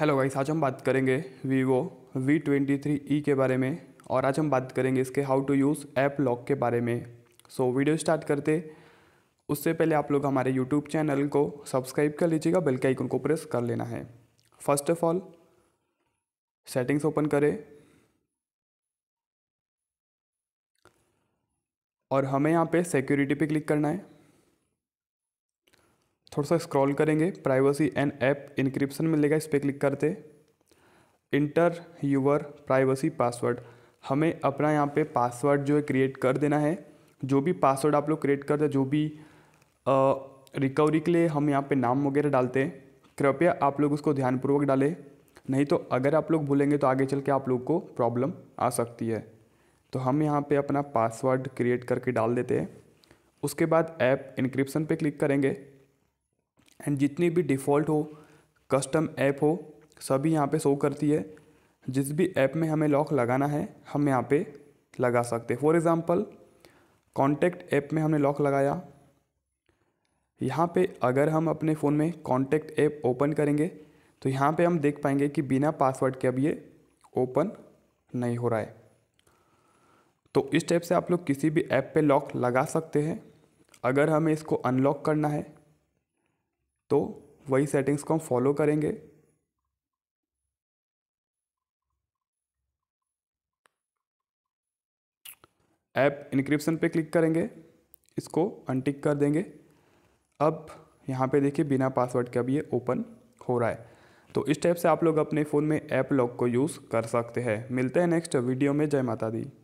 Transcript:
hello guys आज हम बात करेंगे Vivo V twenty three E के बारे में और आज हम बात करेंगे इसके how to use app lock के बारे में सो so, वीडियो स्टार्ट करते उससे पहले आप लोग हमारे यूट्यूब चैनल को सब्सक्राइब कर लीजिएगा बेल के आइकन को प्रेस कर लेना है first of all settings open करें और हमें यहाँ पे सिक्योरिटी पे क्लिक करना है थोड़ा सा स्क्रॉल करेंगे प्राइवेसी एंड ऐप इनक्रिप्शन मिलेगा इस पर क्लिक करते इंटर यूवर प्राइवेसी पासवर्ड हमें अपना यहाँ पे पासवर्ड जो है क्रिएट कर देना है जो भी पासवर्ड आप लोग क्रिएट करते हैं जो भी रिकवरी के लिए हम यहाँ पे नाम वगैरह डालते हैं कृपया आप लोग उसको ध्यानपूर्वक डालें नहीं तो अगर आप लोग भूलेंगे तो आगे चल के आप लोग को प्रॉब्लम आ सकती है तो हम यहाँ पे अपना पासवर्ड क्रिएट करके डाल देते हैं उसके बाद ऐप इनक्रिप्शन पे क्लिक करेंगे एंड जितनी भी डिफ़ॉल्ट हो कस्टम ऐप हो सभी यहाँ पे शो करती है जिस भी ऐप में हमें लॉक लगाना है हम यहाँ पे लगा सकते हैं फॉर एग्ज़ाम्पल कॉन्टैक्ट ऐप में हमने लॉक लगाया यहाँ पे अगर हम अपने फ़ोन में कॉन्टैक्ट ऐप ओपन करेंगे तो यहाँ पे हम देख पाएंगे कि बिना पासवर्ड के अब ये ओपन नहीं हो रहा है तो इस टाइप से आप लोग किसी भी ऐप पे लॉक लगा सकते हैं अगर हमें इसको अनलॉक करना है तो वही सेटिंग्स को हम फॉलो करेंगे ऐप इनक्रिप्शन पे क्लिक करेंगे इसको अनटिक कर देंगे अब यहाँ पे देखिए बिना पासवर्ड के अब ये ओपन हो रहा है तो इस टाइप से आप लोग अपने फ़ोन में ऐप लॉक को यूज़ कर सकते हैं मिलते हैं नेक्स्ट वीडियो में जय माता दी